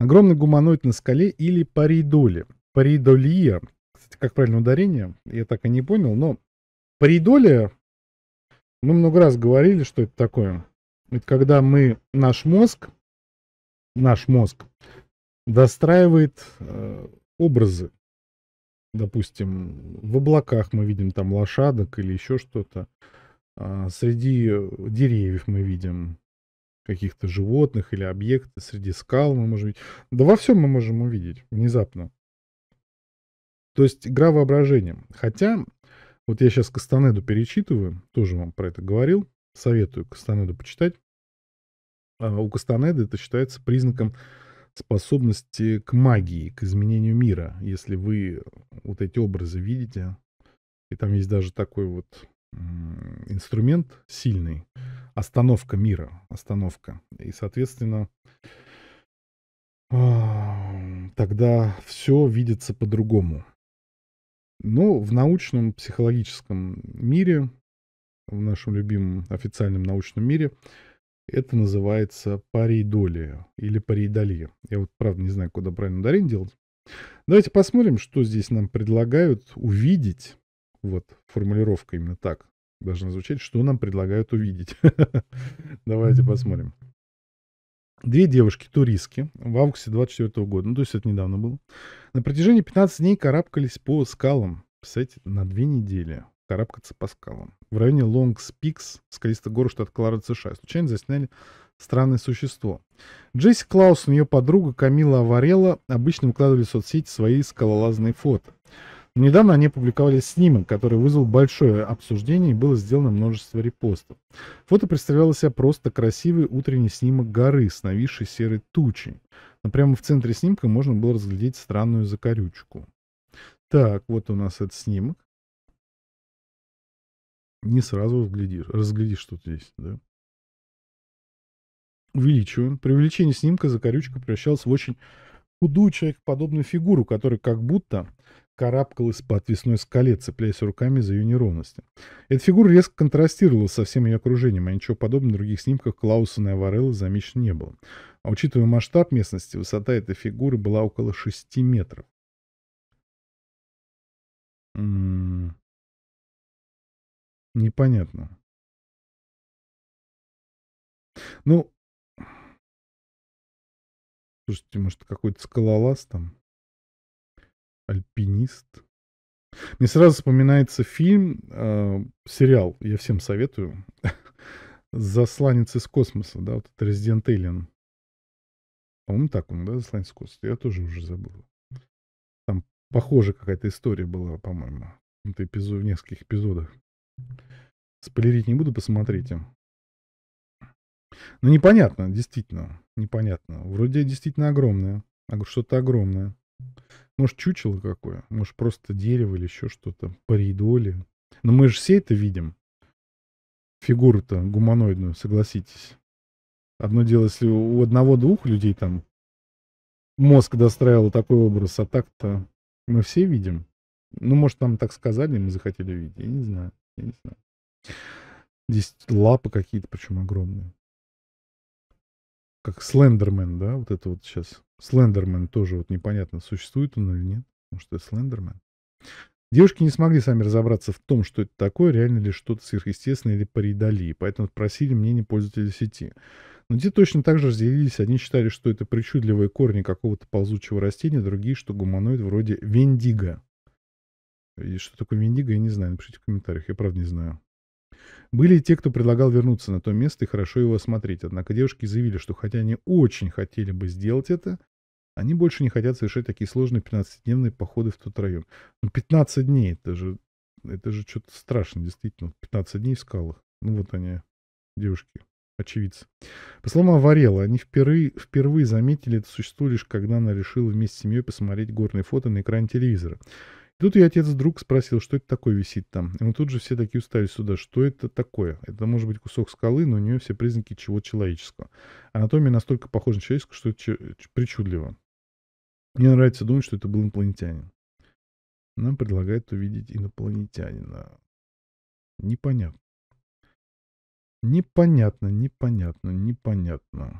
Огромный гуманоид на скале или паридоле. Паридолия. Кстати, как правильно ударение, я так и не понял, но паридолия, мы много раз говорили, что это такое. Это когда мы, наш мозг, наш мозг достраивает э, образы. Допустим, в облаках мы видим там лошадок или еще что-то. А, среди деревьев мы видим каких-то животных или объекты среди скал мы можем видеть. Да во всем мы можем увидеть внезапно. То есть игра воображением. Хотя, вот я сейчас Кастанеду перечитываю, тоже вам про это говорил, советую Кастанеду почитать. А у Кастанеды это считается признаком способности к магии, к изменению мира. Если вы вот эти образы видите, и там есть даже такой вот инструмент сильный. Остановка мира, остановка. И, соответственно, тогда все видится по-другому. Но ну, в научном, психологическом мире, в нашем любимом официальном научном мире, это называется паридолия или паридолия. Я вот, правда, не знаю, куда правильно ударение делать. Давайте посмотрим, что здесь нам предлагают увидеть вот, формулировка именно так должна звучать. Что нам предлагают увидеть? Давайте посмотрим. Две девушки-туристки в августе 24 года, ну то есть это недавно было, на протяжении 15 дней карабкались по скалам. Представляете, на две недели карабкаться по скалам. В районе Лонгс Пикс, скалистый горы штат Колорадо, США. Случайно засняли странное существо. Джесси Клаус и ее подруга Камила Аварелла обычно выкладывали в соцсети свои скалолазные фото. Недавно они опубликовали снимок, который вызвал большое обсуждение и было сделано множество репостов. Фото представляло себя просто красивый утренний снимок горы с нависшей серой тучей. Но прямо в центре снимка можно было разглядеть странную закорючку. Так, вот у нас этот снимок. Не сразу разглядишь, разглядишь что здесь, да? Увеличиваем. При увеличении снимка закорючка превращалась в очень худую человекоподобную фигуру, которая как будто карабкалась по отвесной скале, цепляясь руками за ее неровности. Эта фигура резко контрастировала со всем ее окружением, а ничего подобного в других снимках Клаусона и Аварелла замечено не было. А учитывая масштаб местности, высота этой фигуры была около 6 метров. М м-м-м. -м непонятно. Ну, слушайте, может, какой-то скалолаз там? Альпинист. Мне сразу вспоминается фильм, э, сериал, я всем советую. Засланец из космоса, да, вот это Resident Alien. По-моему, так он, да, Засланец из космоса. Я тоже уже забыл. Там похожа какая-то история была, по-моему, в, эпизод, в нескольких эпизодах. Спойлерить не буду, посмотрите. Ну, непонятно, действительно, непонятно. Вроде действительно огромное, а что-то огромное. Может, чучело какое, может, просто дерево или еще что-то, паридоли. Но мы же все это видим. Фигуру-то гуманоидную, согласитесь. Одно дело, если у одного-двух людей там мозг достраивал такой образ, а так-то мы все видим. Ну, может, нам так сказали, мы захотели видеть. Я не знаю, я не знаю. Здесь лапы какие-то, причем огромные. Как Слендермен, да, вот это вот сейчас. Слендермен тоже вот непонятно, существует он или нет. Может, это Слендермен. Девушки не смогли сами разобраться в том, что это такое, реально ли что-то сверхъестественное или паридали, поэтому просили мнение пользователей сети. Но те точно так же разделились. Одни считали, что это причудливые корни какого-то ползучего растения, другие, что гуманоид вроде вендиго. И что такое вендиго, я не знаю. Напишите в комментариях, я правда не знаю. Были и те, кто предлагал вернуться на то место и хорошо его осмотреть, однако девушки заявили, что хотя они очень хотели бы сделать это, они больше не хотят совершать такие сложные 15-дневные походы в тот район. Ну, 15 дней, это же, это же что-то страшно, действительно. 15 дней в скалах. Ну, вот они, девушки, очевидцы. По словам Аварела, они впервые, впервые заметили это существо лишь когда она решила вместе с семьей посмотреть горные фото на экране телевизора. Тут и отец вдруг спросил, что это такое висит там. И мы тут же все такие устали сюда. Что это такое? Это может быть кусок скалы, но у нее все признаки чего-то человеческого. Анатомия настолько похожа на человеческую, что это причудливо. Мне нравится думать, что это был инопланетянин. Нам предлагают увидеть инопланетянина. Непонятно. Непонятно, непонятно, непонятно.